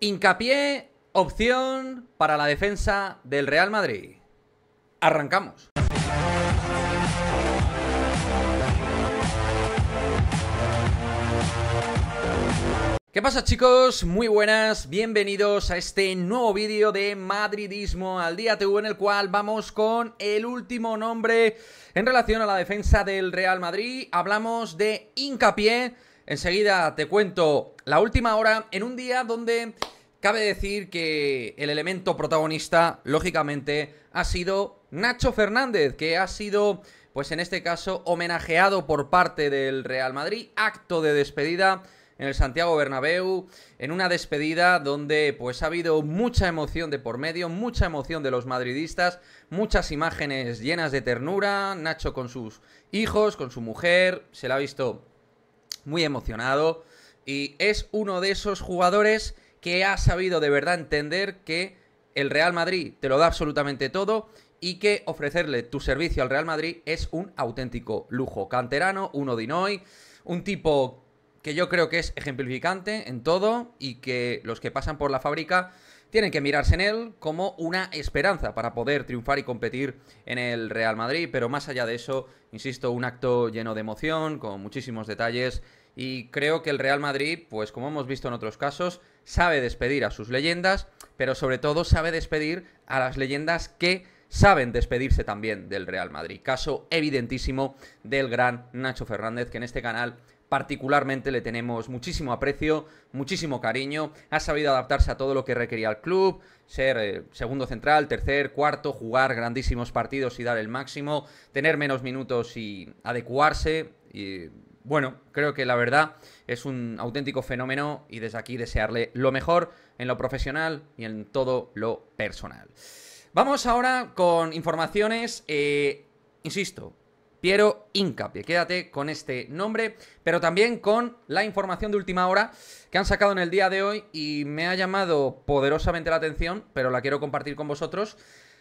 Hincapié, opción para la defensa del Real Madrid. Arrancamos. ¿Qué pasa chicos? Muy buenas, bienvenidos a este nuevo vídeo de Madridismo al día TV en el cual vamos con el último nombre en relación a la defensa del Real Madrid. Hablamos de Incapié. Enseguida te cuento la última hora en un día donde cabe decir que el elemento protagonista, lógicamente, ha sido Nacho Fernández, que ha sido, pues en este caso, homenajeado por parte del Real Madrid, acto de despedida en el Santiago Bernabéu, en una despedida donde pues ha habido mucha emoción de por medio, mucha emoción de los madridistas, muchas imágenes llenas de ternura, Nacho con sus hijos, con su mujer, se la ha visto muy emocionado y es uno de esos jugadores que ha sabido de verdad entender que el Real Madrid te lo da absolutamente todo y que ofrecerle tu servicio al Real Madrid es un auténtico lujo. Canterano, uno de un tipo que yo creo que es ejemplificante en todo y que los que pasan por la fábrica tienen que mirarse en él como una esperanza para poder triunfar y competir en el Real Madrid, pero más allá de eso, insisto, un acto lleno de emoción, con muchísimos detalles, y creo que el Real Madrid, pues como hemos visto en otros casos, sabe despedir a sus leyendas, pero sobre todo sabe despedir a las leyendas que saben despedirse también del Real Madrid. Caso evidentísimo del gran Nacho Fernández, que en este canal particularmente le tenemos muchísimo aprecio, muchísimo cariño, ha sabido adaptarse a todo lo que requería el club, ser eh, segundo central, tercer, cuarto, jugar grandísimos partidos y dar el máximo, tener menos minutos y adecuarse. Y, bueno, creo que la verdad es un auténtico fenómeno y desde aquí desearle lo mejor en lo profesional y en todo lo personal. Vamos ahora con informaciones, eh, insisto, Piero Incapie, Quédate con este nombre, pero también con la información de última hora que han sacado en el día de hoy y me ha llamado poderosamente la atención, pero la quiero compartir con vosotros.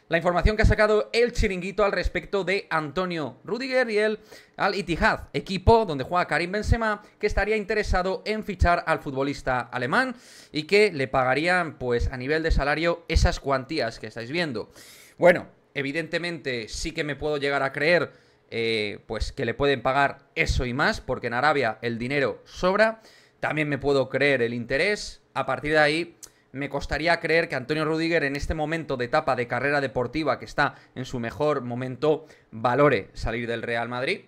La información que ha sacado el chiringuito al respecto de Antonio Rudiger y el Al Ittihad, equipo donde juega Karim Benzema, que estaría interesado en fichar al futbolista alemán y que le pagarían pues a nivel de salario esas cuantías que estáis viendo. Bueno, evidentemente sí que me puedo llegar a creer eh, pues que le pueden pagar eso y más, porque en Arabia el dinero sobra. También me puedo creer el interés. A partir de ahí, me costaría creer que Antonio Rudiger en este momento de etapa de carrera deportiva que está en su mejor momento valore salir del Real Madrid.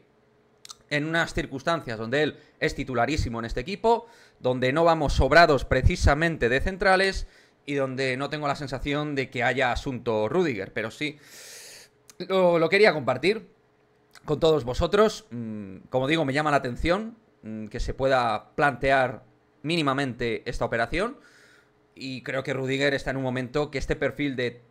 En unas circunstancias donde él es titularísimo en este equipo, donde no vamos sobrados precisamente de centrales y donde no tengo la sensación de que haya asunto Rudiger, pero sí lo quería compartir con todos vosotros. Mm, como digo, me llama la atención mm, que se pueda plantear mínimamente esta operación. Y creo que Rudiger está en un momento que este perfil de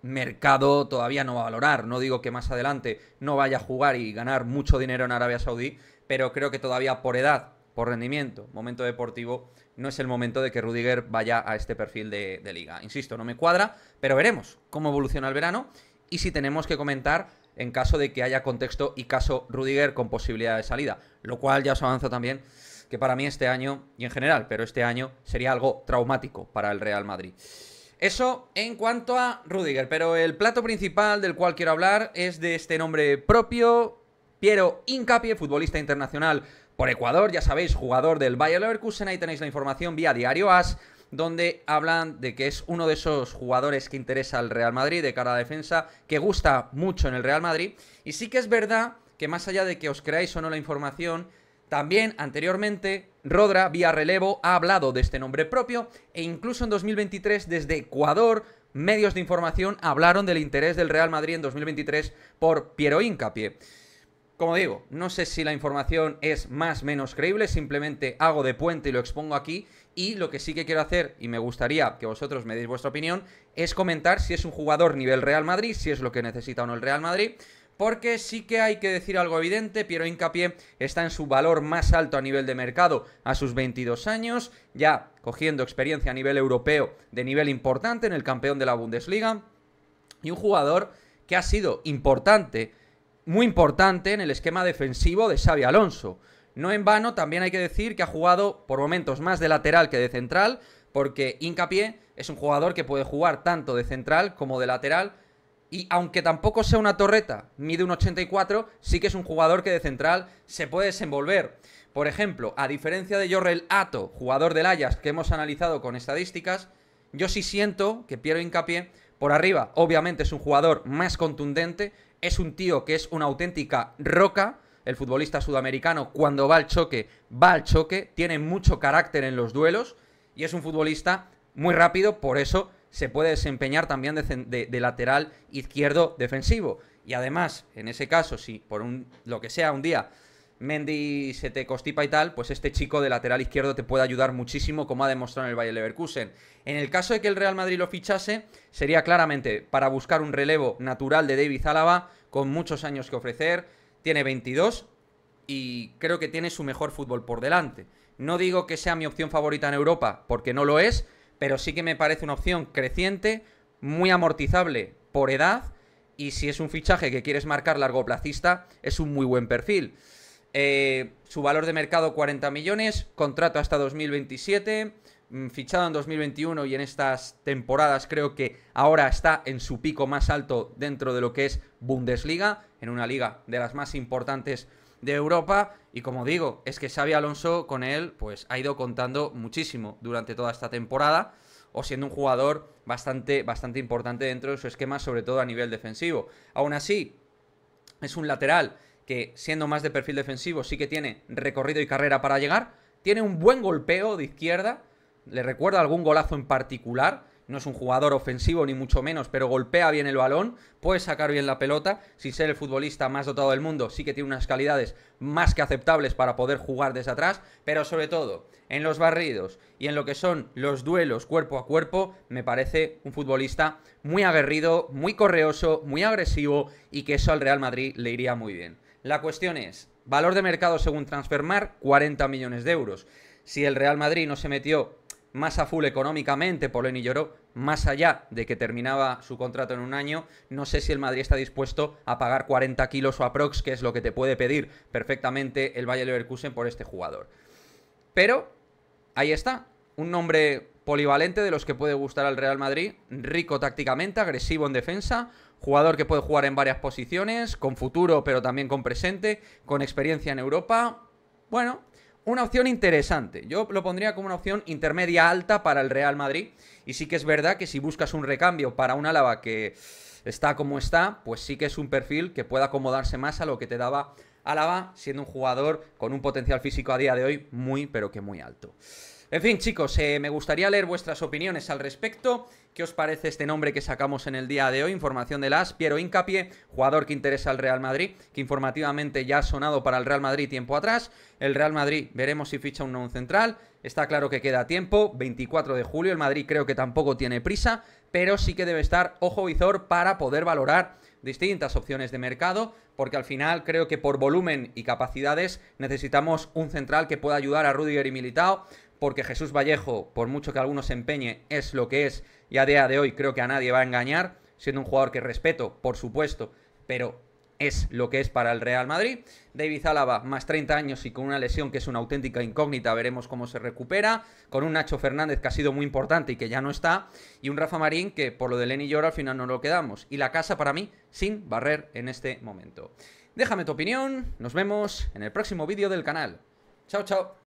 mercado todavía no va a valorar. No digo que más adelante no vaya a jugar y ganar mucho dinero en Arabia Saudí, pero creo que todavía por edad, por rendimiento, momento deportivo, no es el momento de que Rudiger vaya a este perfil de, de liga. Insisto, no me cuadra, pero veremos cómo evoluciona el verano y si tenemos que comentar en caso de que haya contexto y caso Rudiger con posibilidad de salida. Lo cual ya os avanza también que para mí este año, y en general, pero este año sería algo traumático para el Real Madrid. Eso en cuanto a Rudiger, pero el plato principal del cual quiero hablar es de este nombre propio, Piero Incapie, futbolista internacional por Ecuador, ya sabéis, jugador del Bayer Leverkusen, ahí tenéis la información vía Diario As donde hablan de que es uno de esos jugadores que interesa al Real Madrid de cara a la defensa, que gusta mucho en el Real Madrid. Y sí que es verdad que más allá de que os creáis o no la información, también anteriormente Rodra, vía relevo, ha hablado de este nombre propio e incluso en 2023 desde Ecuador medios de información hablaron del interés del Real Madrid en 2023 por Piero Incapié. Como digo, no sé si la información es más o menos creíble, simplemente hago de puente y lo expongo aquí y lo que sí que quiero hacer, y me gustaría que vosotros me deis vuestra opinión, es comentar si es un jugador nivel Real Madrid, si es lo que necesita o no el Real Madrid. Porque sí que hay que decir algo evidente, Piero Hincapié está en su valor más alto a nivel de mercado a sus 22 años, ya cogiendo experiencia a nivel europeo de nivel importante en el campeón de la Bundesliga, y un jugador que ha sido importante, muy importante en el esquema defensivo de Xavi Alonso. No en vano, también hay que decir que ha jugado por momentos más de lateral que de central, porque Incapié es un jugador que puede jugar tanto de central como de lateral. Y aunque tampoco sea una torreta, mide un 84, sí que es un jugador que de central se puede desenvolver. Por ejemplo, a diferencia de Jorrel Ato, jugador del Ajax que hemos analizado con estadísticas, yo sí siento que Piero Incapié por arriba, obviamente es un jugador más contundente, es un tío que es una auténtica roca, el futbolista sudamericano cuando va al choque, va al choque, tiene mucho carácter en los duelos y es un futbolista muy rápido, por eso se puede desempeñar también de, lateral izquierdo defensivo. Y además, en ese caso, si por un, lo que sea un día Mendy se te costipa y tal, pues este chico de lateral izquierdo te puede ayudar muchísimo, como ha demostrado en el Bayer Leverkusen. En el caso de que el Real Madrid lo fichase, sería claramente para buscar un relevo natural de David Álava, con muchos años que ofrecer, tiene 22 y creo que tiene su mejor fútbol por delante. No digo que sea mi opción favorita en Europa, porque no lo es, pero sí que me parece una opción creciente, muy amortizable por edad, y si es un fichaje que quieres marcar largoplacista, es un muy buen perfil. Eh, su valor de mercado 40 millones, contrato hasta 2027, mm, fichado en 2021 y en estas temporadas creo que ahora está en su pico más alto dentro de lo que es Bundesliga en una liga de las más importantes de Europa. Y como digo, es que Xavi Alonso con él pues ha ido contando muchísimo durante toda esta temporada o siendo un jugador bastante, bastante importante dentro de su esquema, sobre todo a nivel defensivo. Aún así, es un lateral que siendo más de perfil defensivo sí que tiene recorrido y carrera para llegar, tiene un buen golpeo de izquierda, le recuerda algún golazo en particular, no es un jugador ofensivo ni mucho menos, pero golpea bien el balón, puede sacar bien la pelota, sin ser el futbolista más dotado del mundo, sí que tiene unas calidades más que aceptables para poder jugar desde atrás, pero sobre todo en los barridos y en lo que son los duelos cuerpo a cuerpo, me parece un futbolista muy aguerrido, muy correoso, muy agresivo y que eso al Real Madrid le iría muy bien. La cuestión es, valor de mercado según Transfermar, 40 millones de euros. Si el Real Madrid no se metió más a full económicamente por Lenny Lloró, más allá de que terminaba su contrato en un año, no sé si el Madrid está dispuesto a pagar 40 kilos o aprox, que es lo que te puede pedir perfectamente el Bayer Leverkusen por este jugador. Pero ahí está, un nombre polivalente de los que puede gustar al Real Madrid, rico tácticamente, agresivo en defensa, jugador que puede jugar en varias posiciones, con futuro pero también con presente, con experiencia en Europa. Bueno, una opción interesante. Yo lo pondría como una opción intermedia alta para el Real Madrid. Y sí que es verdad que si buscas un recambio para un Álava que está como está, pues sí que es un perfil que pueda acomodarse más a lo que te daba Álava, siendo un jugador con un potencial físico a día de hoy muy, pero que muy alto. En fin, chicos, eh, me gustaría leer vuestras opiniones al respecto. ¿Qué os parece este nombre que sacamos en el día de hoy? Información de las Piero Incapié, jugador que interesa al Real Madrid, que informativamente ya ha sonado para el Real Madrid tiempo atrás. El Real Madrid, veremos si ficha un central. Está claro que queda tiempo, 24 de julio. El Madrid creo que tampoco tiene prisa, pero sí que debe estar ojo visor para poder valorar distintas opciones de mercado, porque al final creo que por volumen y capacidades necesitamos un central que pueda ayudar a Rudiger y Militao, porque Jesús Vallejo, por mucho que algunos se empeñe, es lo que es y a día de hoy creo que a nadie va a engañar, siendo un jugador que respeto, por supuesto, pero es lo que es para el Real Madrid. David Álava, más 30 años y con una lesión que es una auténtica incógnita, veremos cómo se recupera. Con un Nacho Fernández que ha sido muy importante y que ya no está. Y un Rafa Marín que por lo de Lenny Llor al final no lo quedamos. Y la casa para mí sin barrer en este momento. Déjame tu opinión, nos vemos en el próximo vídeo del canal. Chao, chao.